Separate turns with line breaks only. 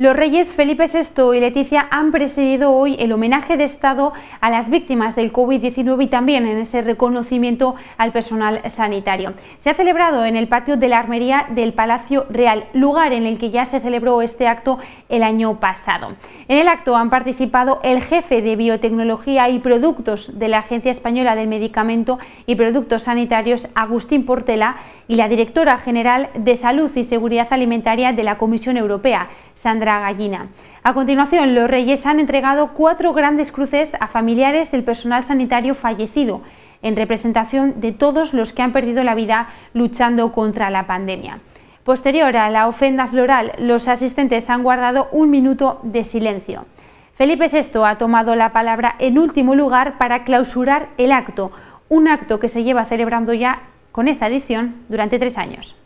Los reyes Felipe VI y Leticia han presidido hoy el homenaje de Estado a las víctimas del COVID-19 y también en ese reconocimiento al personal sanitario. Se ha celebrado en el patio de la Armería del Palacio Real, lugar en el que ya se celebró este acto el año pasado. En el acto han participado el jefe de Biotecnología y Productos de la Agencia Española de Medicamento y Productos Sanitarios, Agustín Portela, y la directora general de Salud y Seguridad Alimentaria de la Comisión Europea, Sandra Gallina. A continuación, los Reyes han entregado cuatro grandes cruces a familiares del personal sanitario fallecido, en representación de todos los que han perdido la vida luchando contra la pandemia. Posterior a la ofrenda floral, los asistentes han guardado un minuto de silencio. Felipe VI ha tomado la palabra en último lugar para clausurar el acto, un acto que se lleva celebrando ya con esta edición durante tres años.